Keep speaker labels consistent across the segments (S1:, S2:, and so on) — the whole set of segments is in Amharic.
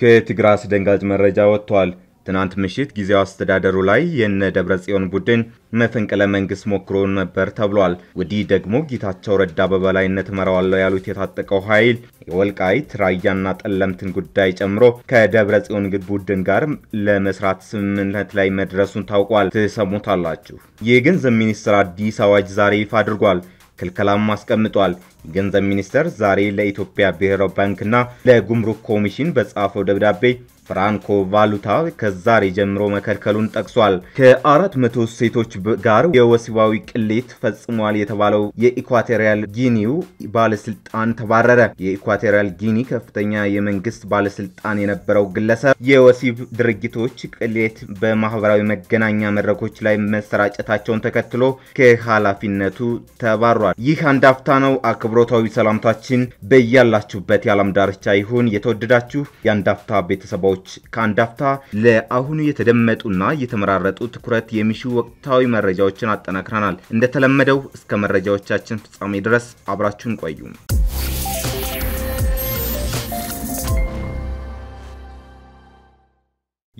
S1: ከትግራይ አስደንጋጭ መረጃ ወጥቷል። ትናንት ምሽት ጊዜያዊ አስተዳደሩ ላይ የነ ደብረ ጽዮን ቡድን መፈንቅለ መንግስት ሞክሮ ነበር ተብሏል። ወዲህ ደግሞ ጌታቸው ረዳ በበላይነት እመራዋለሁ ያሉት የታጠቀው ኃይል የወልቃይት ራያና ጠለምትን ጉዳይ ጨምሮ ከደብረ ጽዮን ቡድን ጋር ለመስራት ስምምነት ላይ መድረሱን ታውቋል። ትሰሙታላችሁ። የገንዘብ ሚኒስትር አዲስ አዋጅ ዛሬ ይፋ አድርጓል። ክልከላም አስቀምጧል። ገንዘብ ሚኒስቴር ዛሬ ለኢትዮጵያ ብሔራዊ ባንክና ለጉምሩክ ኮሚሽን በጻፈው ደብዳቤ ፍራንኮ ቫሉታ ከዛሬ ጀምሮ መከልከሉን ጠቅሷል። ከአራት መቶ ሴቶች ጋር የወሲባዊ ቅሌት ፈጽሟል የተባለው የኢኳቶሪያል ጊኒው ባለስልጣን ተባረረ። የኢኳቶሪያል ጊኒ ከፍተኛ የመንግስት ባለስልጣን የነበረው ግለሰብ የወሲብ ድርጊቶች ቅሌት በማህበራዊ መገናኛ መድረኮች ላይ መሰራጨታቸውን ተከትሎ ከኃላፊነቱ ተባሯል። ይህ አንድ አፍታ ነው። አክብሮታዊ ሰላምታችን በያላችሁበት የዓለም ዳርቻ ይሁን። የተወደዳችሁ የአንዳፍታ ቤተሰቦች ከአንዳፍታ ለአሁኑ የተደመጡና የተመራረጡ ትኩረት የሚሹ ወቅታዊ መረጃዎችን አጠናክረናል። እንደተለመደው እስከ መረጃዎቻችን ፍጻሜ ድረስ አብራችሁን ቆዩም።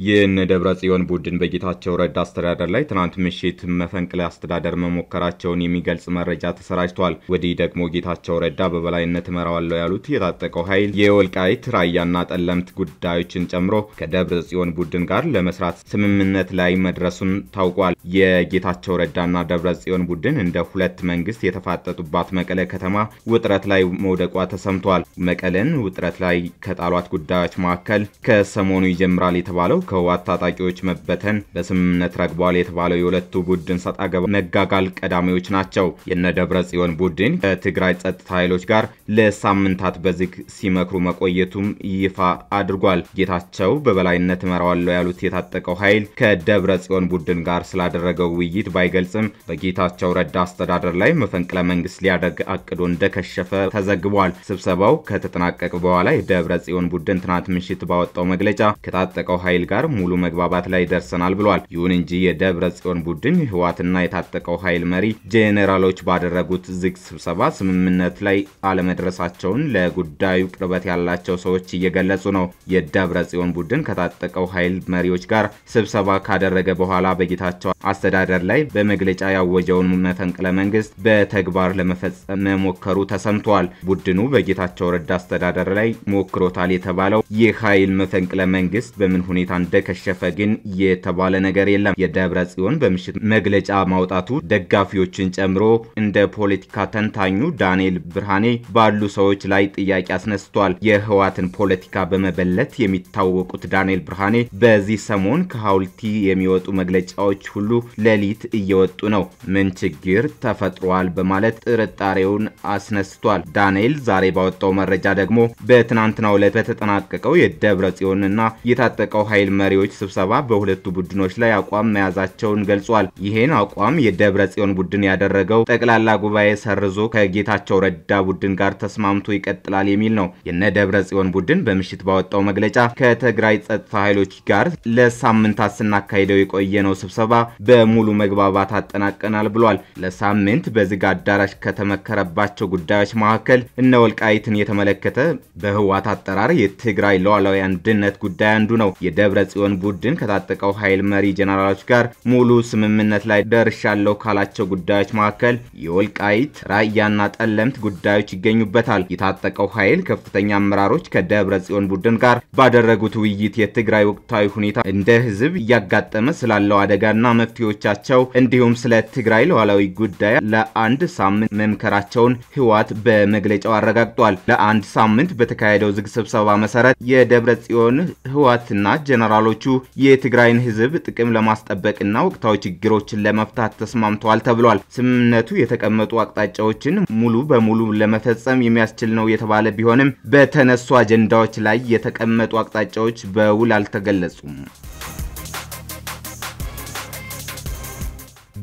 S1: ይህን ደብረ ጽዮን ቡድን በጌታቸው ረዳ አስተዳደር ላይ ትናንት ምሽት መፈንቅለ አስተዳደር መሞከራቸውን የሚገልጽ መረጃ ተሰራጅቷል። ወዲህ ደግሞ ጌታቸው ረዳ በበላይነት እመራዋለሁ ያሉት የታጠቀው ኃይል የወልቃይት ራያና ጠለምት ጉዳዮችን ጨምሮ ከደብረ ጽዮን ቡድን ጋር ለመስራት ስምምነት ላይ መድረሱን ታውቋል። የጌታቸው ረዳና ደብረ ጽዮን ቡድን እንደ ሁለት መንግስት የተፋጠጡባት መቀለ ከተማ ውጥረት ላይ መውደቋ ተሰምቷል። መቀለን ውጥረት ላይ ከጣሏት ጉዳዮች መካከል ከሰሞኑ ይጀምራል የተባለው ከህወሓት ታጣቂዎች መበተን በስምምነት ረግቧል የተባለው የሁለቱ ቡድን ሰጣ ገባ መጋጋል ቀዳሚዎች ናቸው። የነ ደብረ ጽዮን ቡድን ከትግራይ ጸጥታ ኃይሎች ጋር ለሳምንታት በዝግ ሲመክሩ መቆየቱም ይፋ አድርጓል። ጌታቸው በበላይነት እመራዋለሁ ያሉት የታጠቀው ኃይል ከደብረ ጽዮን ቡድን ጋር ስላደረገው ውይይት ባይገልጽም በጌታቸው ረዳ አስተዳደር ላይ መፈንቅለ መንግስት ሊያደርግ አቅዶ እንደከሸፈ ተዘግቧል። ስብሰባው ከተጠናቀቀ በኋላ የደብረ ጽዮን ቡድን ትናንት ምሽት ባወጣው መግለጫ ከታጠቀው ኃይል ጋር ጋር ሙሉ መግባባት ላይ ደርሰናል ብሏል። ይሁን እንጂ የደብረ ጽዮን ቡድን ህወሓትና የታጠቀው ኃይል መሪ ጄኔራሎች ባደረጉት ዝግ ስብሰባ ስምምነት ላይ አለመድረሳቸውን ለጉዳዩ ቅርበት ያላቸው ሰዎች እየገለጹ ነው። የደብረ ጽዮን ቡድን ከታጠቀው ኃይል መሪዎች ጋር ስብሰባ ካደረገ በኋላ በጌታቸው አስተዳደር ላይ በመግለጫ ያወጀውን መፈንቅለ መንግስት በተግባር ለመፈጸም መሞከሩ ተሰምቷል። ቡድኑ በጌታቸው ረዳ አስተዳደር ላይ ሞክሮታል የተባለው ይህ ኃይል መፈንቅለ መንግስት በምን ሁኔታ እንደከሸፈ ግን የተባለ ነገር የለም። የደብረ ጽዮን በምሽት መግለጫ ማውጣቱ ደጋፊዎችን ጨምሮ እንደ ፖለቲካ ተንታኙ ዳንኤል ብርሃኔ ባሉ ሰዎች ላይ ጥያቄ አስነስቷል። የህዋትን ፖለቲካ በመበለት የሚታወቁት ዳንኤል ብርሃኔ በዚህ ሰሞን ከሀውልቲ የሚወጡ መግለጫዎች ሁሉ ሌሊት እየወጡ ነው፣ ምን ችግር ተፈጥሯል በማለት ጥርጣሬውን አስነስቷል። ዳንኤል ዛሬ ባወጣው መረጃ ደግሞ በትናንትናው ዕለት በተጠናቀቀው የደብረ ጽዮንና የታጠቀው ኃይል መሪዎች ስብሰባ በሁለቱ ቡድኖች ላይ አቋም መያዛቸውን ገልጿል። ይህን አቋም የደብረ ጽዮን ቡድን ያደረገው ጠቅላላ ጉባኤ ሰርዞ ከጌታቸው ረዳ ቡድን ጋር ተስማምቶ ይቀጥላል የሚል ነው። የነ ደብረ ጽዮን ቡድን በምሽት ባወጣው መግለጫ ከትግራይ ጸጥታ ኃይሎች ጋር ለሳምንታት ስናካሂደው የቆየነው ስብሰባ በሙሉ መግባባት አጠናቀናል ብሏል። ለሳምንት በዝግ አዳራሽ ከተመከረባቸው ጉዳዮች መካከል እነ ወልቃይትን የተመለከተ በህዋት አጠራር የትግራይ ሉዓላዊ አንድነት ጉዳይ አንዱ ነው። የደብረ ጽዮን ቡድን ከታጠቀው ኃይል መሪ ጄኔራሎች ጋር ሙሉ ስምምነት ላይ ደርሻለሁ ካላቸው ጉዳዮች መካከል የወልቃይት ራያና ጠለምት ጉዳዮች ይገኙበታል። የታጠቀው ኃይል ከፍተኛ አመራሮች ከደብረ ጽዮን ቡድን ጋር ባደረጉት ውይይት የትግራይ ወቅታዊ ሁኔታ እንደ ህዝብ እያጋጠመ ስላለው አደጋና መፍትሄዎቻቸው እንዲሁም ስለ ትግራይ ሉዓላዊ ጉዳይ ለአንድ ሳምንት መምከራቸውን ህወሓት በመግለጫው አረጋግጧል። ለአንድ ሳምንት በተካሄደው ዝግ ስብሰባ መሰረት የደብረ ጽዮን ህወሓትና ጀነራሎቹ የትግራይን ህዝብ ጥቅም ለማስጠበቅና ወቅታዊ ችግሮችን ለመፍታት ተስማምተዋል ተብሏል። ስምምነቱ የተቀመጡ አቅጣጫዎችን ሙሉ በሙሉ ለመፈጸም የሚያስችል ነው የተባለ ቢሆንም በተነሱ አጀንዳዎች ላይ የተቀመጡ አቅጣጫዎች በውል አልተገለጹም።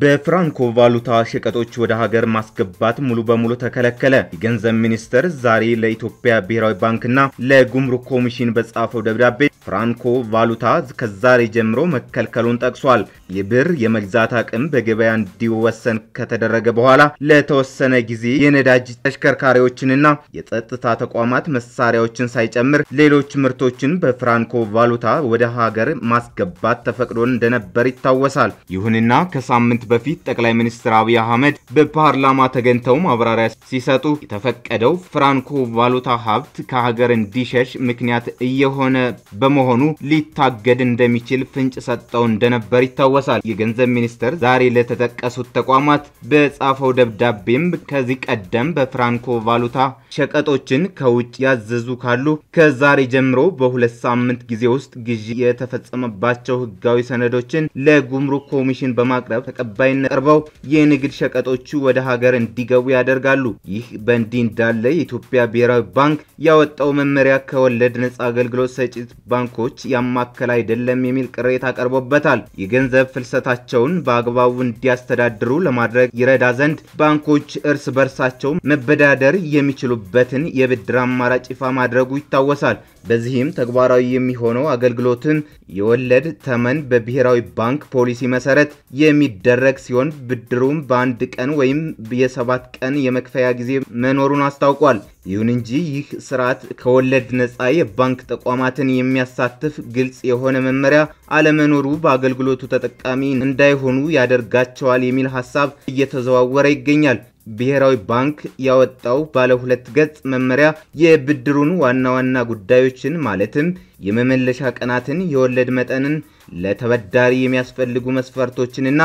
S1: በፍራንኮ ቫሉታ ሸቀጦች ወደ ሀገር ማስገባት ሙሉ በሙሉ ተከለከለ። የገንዘብ ሚኒስቴር ዛሬ ለኢትዮጵያ ብሔራዊ ባንክና ለጉምሩክ ኮሚሽን በጻፈው ደብዳቤ ፍራንኮ ቫሉታ ከዛሬ ጀምሮ መከልከሉን ጠቅሷል። የብር የመግዛት አቅም በገበያ እንዲወሰን ከተደረገ በኋላ ለተወሰነ ጊዜ የነዳጅ ተሽከርካሪዎችንና የጸጥታ ተቋማት መሳሪያዎችን ሳይጨምር ሌሎች ምርቶችን በፍራንኮ ቫሉታ ወደ ሀገር ማስገባት ተፈቅዶ እንደነበር ይታወሳል። ይሁንና ከሳምንት በፊት ጠቅላይ ሚኒስትር አብይ አህመድ በፓርላማ ተገኝተው ማብራሪያ ሲሰጡ የተፈቀደው ፍራንኮ ቫሉታ ሀብት ከሀገር እንዲሸሽ ምክንያት እየሆነ በመሆኑ ሊታገድ እንደሚችል ፍንጭ ሰጠው እንደነበር ይታወሳል። የገንዘብ ሚኒስትር ዛሬ ለተጠቀሱት ተቋማት በጻፈው ደብዳቤም ከዚህ ቀደም በፍራንኮ ቫሉታ ሸቀጦችን ከውጭ ያዘዙ ካሉ ከዛሬ ጀምሮ በሁለት ሳምንት ጊዜ ውስጥ ግዢ የተፈጸመባቸው ሕጋዊ ሰነዶችን ለጉምሩክ ኮሚሽን በማቅረብ ተቀባይነት ቀርበው የንግድ ሸቀጦቹ ወደ ሀገር እንዲገቡ ያደርጋሉ። ይህ በእንዲህ እንዳለ የኢትዮጵያ ብሔራዊ ባንክ ያወጣው መመሪያ ከወለድ ነጻ አገልግሎት ሰጪ ባንኮች ያማከል አይደለም የሚል ቅሬታ ቀርቦበታል። የገንዘብ ፍልሰታቸውን በአግባቡ እንዲያስተዳድሩ ለማድረግ ይረዳ ዘንድ ባንኮች እርስ በርሳቸው መበዳደር የሚችሉ የሚችሉበትን የብድር አማራጭ ይፋ ማድረጉ ይታወሳል። በዚህም ተግባራዊ የሚሆነው አገልግሎትን የወለድ ተመን በብሔራዊ ባንክ ፖሊሲ መሰረት የሚደረግ ሲሆን ብድሩም በአንድ ቀን ወይም የሰባት ቀን የመክፈያ ጊዜ መኖሩን አስታውቋል። ይሁን እንጂ ይህ ስርዓት ከወለድ ነፃ የባንክ ተቋማትን የሚያሳትፍ ግልጽ የሆነ መመሪያ አለመኖሩ በአገልግሎቱ ተጠቃሚ እንዳይሆኑ ያደርጋቸዋል የሚል ሀሳብ እየተዘዋወረ ይገኛል። ብሔራዊ ባንክ ያወጣው ባለ ሁለት ገጽ መመሪያ የብድሩን ዋና ዋና ጉዳዮችን ማለትም የመመለሻ ቀናትን፣ የወለድ መጠንን፣ ለተበዳሪ የሚያስፈልጉ መስፈርቶችንና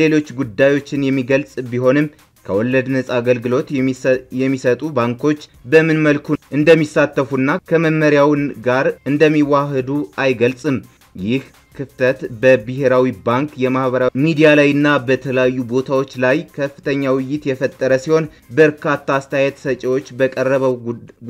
S1: ሌሎች ጉዳዮችን የሚገልጽ ቢሆንም ከወለድ ነጻ አገልግሎት የሚሰጡ ባንኮች በምን መልኩ እንደሚሳተፉና ከመመሪያውን ጋር እንደሚዋህዱ አይገልጽም። ይህ ክፍተት በብሔራዊ ባንክ የማህበራዊ ሚዲያ ላይ እና በተለያዩ ቦታዎች ላይ ከፍተኛ ውይይት የፈጠረ ሲሆን በርካታ አስተያየት ሰጪዎች በቀረበው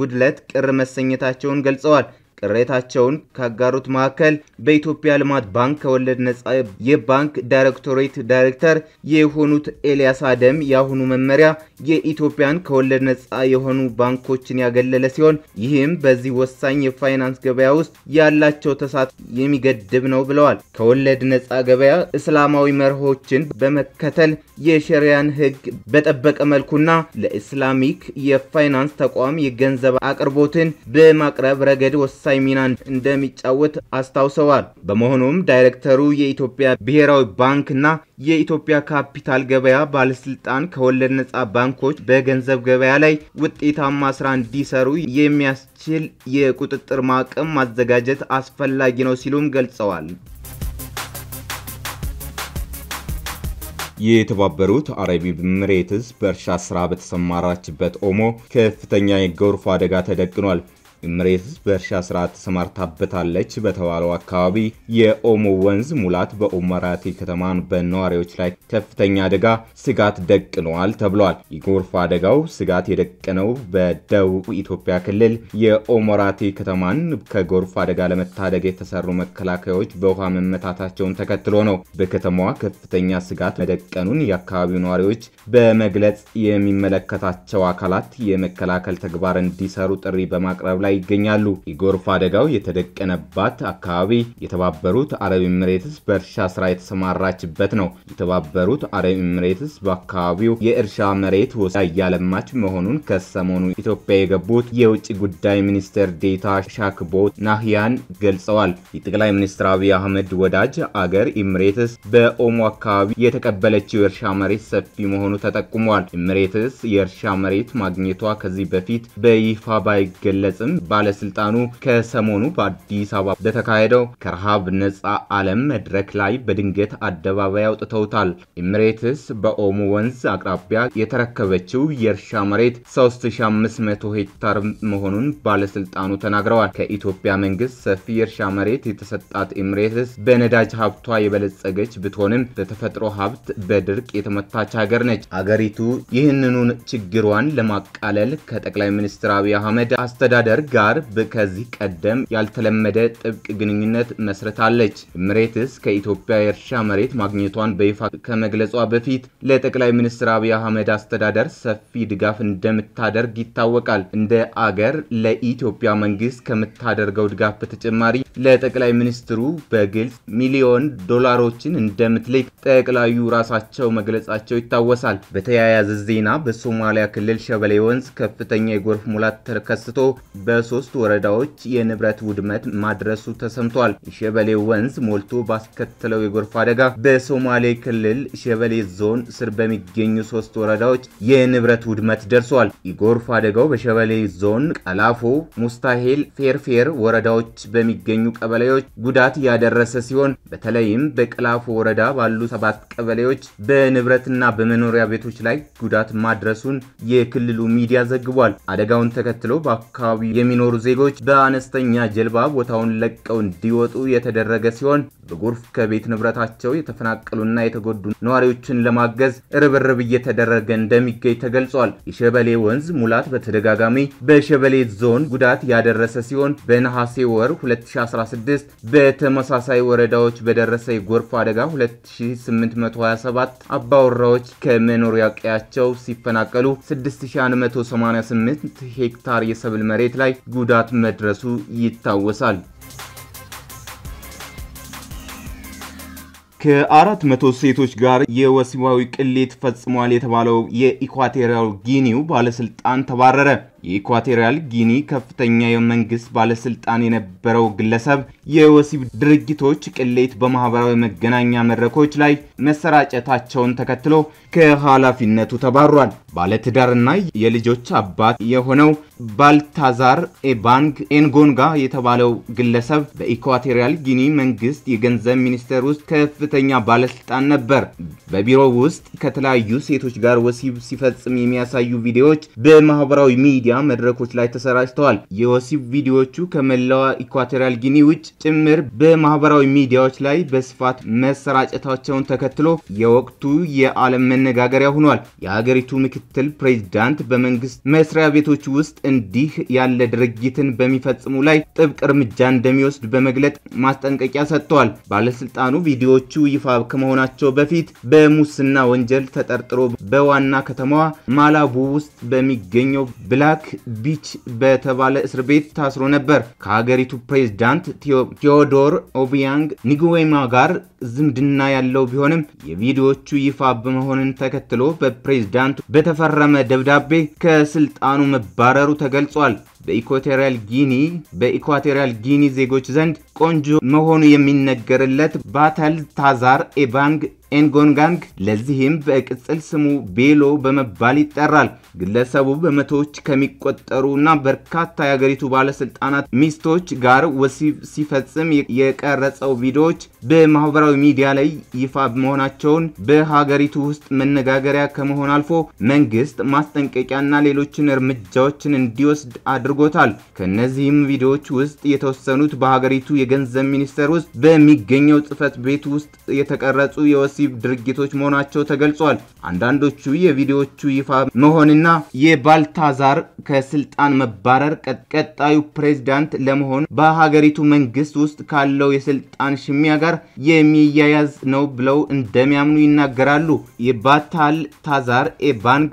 S1: ጉድለት ቅር መሰኘታቸውን ገልጸዋል። ቅሬታቸውን ካጋሩት መካከል በኢትዮጵያ ልማት ባንክ ከወለድ ነፃ የባንክ ዳይሬክቶሬት ዳይሬክተር የሆኑት ኤልያስ አደም የአሁኑ መመሪያ የኢትዮጵያን ከወለድ ነፃ የሆኑ ባንኮችን ያገለለ ሲሆን ይህም በዚህ ወሳኝ የፋይናንስ ገበያ ውስጥ ያላቸው ተሳት የሚገድብ ነው ብለዋል። ከወለድ ነፃ ገበያ እስላማዊ መርሆችን በመከተል የሸሪያን ሕግ በጠበቀ መልኩና ለኢስላሚክ የፋይናንስ ተቋም የገንዘብ አቅርቦትን በማቅረብ ረገድ ወሳኝ ወሳኝ ሚናን እንደሚጫወት አስታውሰዋል። በመሆኑም ዳይሬክተሩ የኢትዮጵያ ብሔራዊ ባንክና የኢትዮጵያ ካፒታል ገበያ ባለስልጣን ከወለድ ነጻ ባንኮች በገንዘብ ገበያ ላይ ውጤታማ ስራ እንዲሰሩ የሚያስችል የቁጥጥር ማቅም ማዘጋጀት አስፈላጊ ነው ሲሉም ገልጸዋል። የተባበሩት አረብ ኤሚሬትስ በእርሻ ስራ በተሰማራችበት ኦሞ ከፍተኛ የጎርፍ አደጋ ተደቅኗል። መሬት በእርሻ ስራ ተሰማርታበታለች በተባለው አካባቢ የኦሞ ወንዝ ሙላት በኦማራቲ ከተማን በነዋሪዎች ላይ ከፍተኛ አደጋ ስጋት ደቅነዋል ተብሏል። የጎርፍ አደጋው ስጋት የደቀነው በደቡብ ኢትዮጵያ ክልል የኦሞራቴ ከተማን ከጎርፍ አደጋ ለመታደግ የተሰሩ መከላከያዎች በውሃ መመታታቸውን ተከትሎ ነው። በከተማዋ ከፍተኛ ስጋት መደቀኑን የአካባቢው ነዋሪዎች በመግለጽ የሚመለከታቸው አካላት የመከላከል ተግባር እንዲሰሩ ጥሪ በማቅረብ ላይ ላይ ይገኛሉ። የጎርፍ አደጋው የተደቀነባት አካባቢ የተባበሩት አረብ ኤምሬትስ በእርሻ ስራ የተሰማራችበት ነው። የተባበሩት አረብ ኤምሬትስ በአካባቢው የእርሻ መሬት ወስዳ እያለማች መሆኑን ከሰሞኑ ኢትዮጵያ የገቡት የውጭ ጉዳይ ሚኒስቴር ዴታ ሻክቦ ናህያን ገልጸዋል። የጠቅላይ ሚኒስትር አብይ አህመድ ወዳጅ አገር ኤምሬትስ በኦሞ አካባቢ የተቀበለችው የእርሻ መሬት ሰፊ መሆኑ ተጠቁሟል። ኤምሬትስ የእርሻ መሬት ማግኘቷ ከዚህ በፊት በይፋ ባይገለጽም ባለስልጣኑ ከሰሞኑ በአዲስ አበባ በተካሄደው ከረሃብ ነጻ ዓለም መድረክ ላይ በድንገት አደባባይ አውጥተውታል። ኢምሬትስ በኦሞ ወንዝ አቅራቢያ የተረከበችው የእርሻ መሬት 3500 ሄክታር መሆኑን ባለስልጣኑ ተናግረዋል። ከኢትዮጵያ መንግስት ሰፊ የእርሻ መሬት የተሰጣት ኢምሬትስ በነዳጅ ሀብቷ የበለጸገች ብትሆንም በተፈጥሮ ሀብት በድርቅ የተመታች ሀገር ነች። አገሪቱ ይህንኑን ችግሯን ለማቃለል ከጠቅላይ ሚኒስትር አብይ አህመድ አስተዳደር ጋር ከዚህ ቀደም ያልተለመደ ጥብቅ ግንኙነት መስረታለች። ምሬትስ ከኢትዮጵያ የእርሻ መሬት ማግኘቷን በይፋ ከመግለጿ በፊት ለጠቅላይ ሚኒስትር አብይ አህመድ አስተዳደር ሰፊ ድጋፍ እንደምታደርግ ይታወቃል። እንደ አገር ለኢትዮጵያ መንግስት ከምታደርገው ድጋፍ በተጨማሪ ለጠቅላይ ሚኒስትሩ በግልጽ ሚሊዮን ዶላሮችን እንደምትልክ ጠቅላዩ ራሳቸው መግለጻቸው ይታወሳል። በተያያዘ ዜና በሶማሊያ ክልል ሸበሌ ወንዝ ከፍተኛ የጎርፍ ሙላት ተከስቶ በ በሶስት ወረዳዎች የንብረት ውድመት ማድረሱ ተሰምቷል። ሸበሌ ወንዝ ሞልቶ ባስከተለው የጎርፍ አደጋ በሶማሌ ክልል ሸበሌ ዞን ስር በሚገኙ ሶስት ወረዳዎች የንብረት ውድመት ደርሷል። የጎርፍ አደጋው በሸበሌ ዞን ቀላፎ፣ ሙስታሄል፣ ፌርፌር ወረዳዎች በሚገኙ ቀበሌዎች ጉዳት ያደረሰ ሲሆን በተለይም በቀላፎ ወረዳ ባሉ ሰባት ቀበሌዎች በንብረትና በመኖሪያ ቤቶች ላይ ጉዳት ማድረሱን የክልሉ ሚዲያ ዘግቧል። አደጋውን ተከትሎ በአካባቢው የሚኖሩ ዜጎች በአነስተኛ ጀልባ ቦታውን ለቀው እንዲወጡ የተደረገ ሲሆን በጎርፍ ከቤት ንብረታቸው የተፈናቀሉና የተጎዱ ነዋሪዎችን ለማገዝ ርብርብ እየተደረገ እንደሚገኝ ተገልጿል። የሸበሌ ወንዝ ሙላት በተደጋጋሚ በሸበሌ ዞን ጉዳት ያደረሰ ሲሆን በነሐሴ ወር 2016 በተመሳሳይ ወረዳዎች በደረሰ የጎርፍ አደጋ 2827 አባወራዎች ከመኖሪያ ቀያቸው ሲፈናቀሉ 6188 ሄክታር የሰብል መሬት ላይ ጉዳት መድረሱ ይታወሳል። ከአራት መቶ ሴቶች ጋር የወሲባዊ ቅሌት ፈጽሟል የተባለው የኢኳቶሪያል ጊኒው ባለስልጣን ተባረረ። የኢኳቶሪያል ጊኒ ከፍተኛ የመንግስት ባለስልጣን የነበረው ግለሰብ የወሲብ ድርጊቶች ቅሌት በማህበራዊ መገናኛ መድረኮች ላይ መሰራጨታቸውን ተከትሎ ከኃላፊነቱ ተባሯል። ባለትዳርና የልጆች አባት የሆነው ባልታዛር ኤባንግ ኤንጎንጋ የተባለው ግለሰብ በኢኳቶሪያል ጊኒ መንግስት የገንዘብ ሚኒስቴር ውስጥ ከፍተኛ ባለስልጣን ነበር። በቢሮው ውስጥ ከተለያዩ ሴቶች ጋር ወሲብ ሲፈጽም የሚያሳዩ ቪዲዮዎች በማህበራዊ ሚዲያ ሚዲያ መድረኮች ላይ ተሰራጭተዋል። የወሲብ ቪዲዮዎቹ ከመላዋ ኢኳቶሪያል ጊኒ ውጭ ጭምር በማህበራዊ ሚዲያዎች ላይ በስፋት መሰራጨታቸውን ተከትሎ የወቅቱ የዓለም መነጋገሪያ ሆኗል። የሀገሪቱ ምክትል ፕሬዚዳንት በመንግስት መስሪያ ቤቶች ውስጥ እንዲህ ያለ ድርጊትን በሚፈጽሙ ላይ ጥብቅ እርምጃ እንደሚወስድ በመግለጥ ማስጠንቀቂያ ሰጥተዋል። ባለስልጣኑ ቪዲዮዎቹ ይፋ ከመሆናቸው በፊት በሙስና ወንጀል ተጠርጥሮ በዋና ከተማዋ ማላቡ ውስጥ በሚገኘው ብላክ ብላክ ቢች በተባለ እስር ቤት ታስሮ ነበር። ከሀገሪቱ ፕሬዝዳንት ቴዎዶር ኦቢያንግ ኒጉዌማ ጋር ዝምድና ያለው ቢሆንም የቪዲዮዎቹ ይፋ በመሆንን ተከትሎ በፕሬዝዳንቱ በተፈረመ ደብዳቤ ከስልጣኑ መባረሩ ተገልጿል። በኢኳቶሪያል ጊኒ በኢኳቶሪያል ጊኒ ዜጎች ዘንድ ቆንጆ መሆኑ የሚነገርለት ባተል ታዛር ኤባንግ ኤንጎንጋንግ ለዚህም በቅጽል ስሙ ቤሎ በመባል ይጠራል። ግለሰቡ በመቶዎች ከሚቆጠሩና በርካታ የአገሪቱ ባለስልጣናት ሚስቶች ጋር ወሲብ ሲፈጽም የቀረጸው ቪዲዮዎች በማህበራዊ ሚዲያ ላይ ይፋ መሆናቸውን በሀገሪቱ ውስጥ መነጋገሪያ ከመሆን አልፎ መንግስት ማስጠንቀቂያና ሌሎችን እርምጃዎችን እንዲወስድ አድርጎታል። ከእነዚህም ቪዲዮዎች ውስጥ የተወሰኑት በሀገሪቱ የገንዘብ ሚኒስቴር ውስጥ በሚገኘው ጽህፈት ቤት ውስጥ የተቀረጹ የወሲብ ድርጊቶች መሆናቸው ተገልጿል። አንዳንዶቹ የቪዲዮዎቹ ይፋ መሆንና የባልታዛር ከስልጣን መባረር ቀጣዩ ፕሬዝዳንት ለመሆን በሀገሪቱ መንግስት ውስጥ ካለው የስልጣን ሽሚያ ጋር የሚያያዝ ነው ብለው እንደሚያምኑ ይናገራሉ። የባታል ታዛር ኤባንግ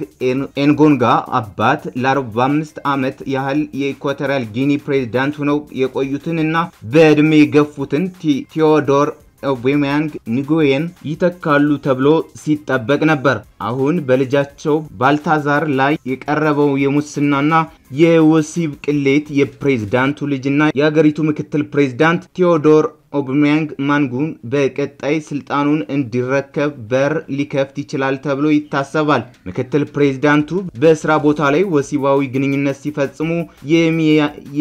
S1: ኤንጎንጋ አባት ለ45 ዓመት ያህል የኢኳቶሪያል ጊኒ ፕሬዝዳንት ሆነው የቆዩትን እና በድ በዕድሜ የገፉትን ቴዎዶር ኦቤማያንግ ኒጎዬን ይተካሉ ተብሎ ሲጠበቅ ነበር። አሁን በልጃቸው ባልታዛር ላይ የቀረበው የሙስናና የወሲብ ቅሌት የፕሬዝዳንቱ ልጅና የአገሪቱ ምክትል ፕሬዝዳንት ቴዎዶር ኦብሚያንግ ማንጉን በቀጣይ ስልጣኑን እንዲረከብ በር ሊከፍት ይችላል ተብሎ ይታሰባል። ምክትል ፕሬዝዳንቱ በስራ ቦታ ላይ ወሲባዊ ግንኙነት ሲፈጽሙ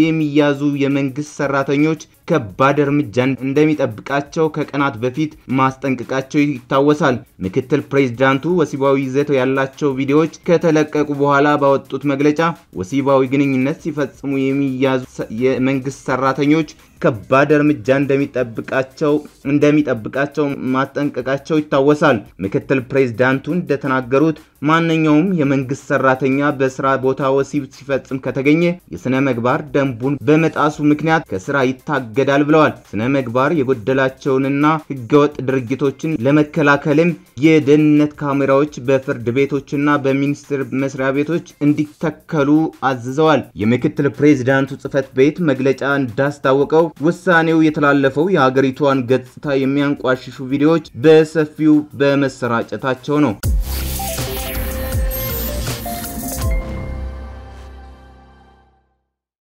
S1: የሚያዙ የመንግስት ሰራተኞች ከባድ እርምጃ እንደሚጠብቃቸው ከቀናት በፊት ማስጠንቀቃቸው ይታወሳል። ምክትል ፕሬዚዳንቱ ወሲባዊ ይዘት ያላቸው ቪዲዮዎች ከተለቀቁ በኋላ ባወጡት መግለጫ ወሲባዊ ግንኙነት ሲፈጽሙ የሚያዙ የመንግስት ሰራተኞች ከባድ እርምጃ እንደሚጠብቃቸው እንደሚጠብቃቸው ማስጠንቀቃቸው ይታወሳል። ምክትል ፕሬዚዳንቱ እንደተናገሩት ማንኛውም የመንግስት ሰራተኛ በስራ ቦታ ወሲብ ሲፈጽም ከተገኘ የስነ ምግባር ደንቡን በመጣሱ ምክንያት ከስራ ይታገ ይወገዳል ብለዋል። ስነ ምግባር የጎደላቸውንና ህገወጥ ድርጊቶችን ለመከላከልም የደህንነት ካሜራዎች በፍርድ ቤቶችና በሚኒስቴር መስሪያ ቤቶች እንዲተከሉ አዝዘዋል። የምክትል ፕሬዚዳንቱ ጽህፈት ቤት መግለጫ እንዳስታወቀው ውሳኔው የተላለፈው የሀገሪቷን ገጽታ የሚያንቋሽሹ ቪዲዮዎች በሰፊው በመሰራጨታቸው ነው።